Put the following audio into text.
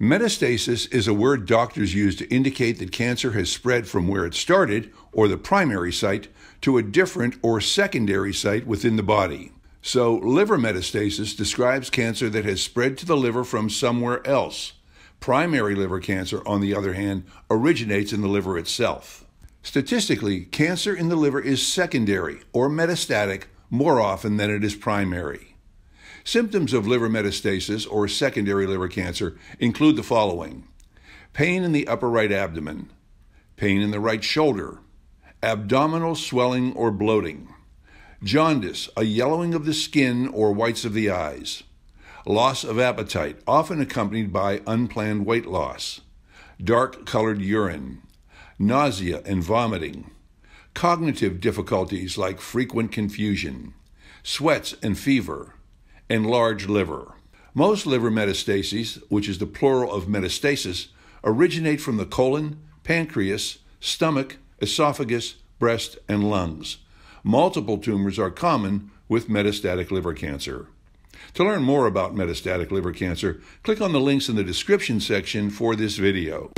Metastasis is a word doctors use to indicate that cancer has spread from where it started, or the primary site, to a different or secondary site within the body. So, liver metastasis describes cancer that has spread to the liver from somewhere else. Primary liver cancer, on the other hand, originates in the liver itself. Statistically, cancer in the liver is secondary or metastatic more often than it is primary. Symptoms of liver metastasis or secondary liver cancer include the following pain in the upper right abdomen, pain in the right shoulder, abdominal swelling or bloating, jaundice, a yellowing of the skin or whites of the eyes, loss of appetite, often accompanied by unplanned weight loss, dark colored urine, nausea and vomiting, cognitive difficulties like frequent confusion, sweats and fever and large liver. Most liver metastases, which is the plural of metastasis, originate from the colon, pancreas, stomach, esophagus, breast, and lungs. Multiple tumors are common with metastatic liver cancer. To learn more about metastatic liver cancer, click on the links in the description section for this video.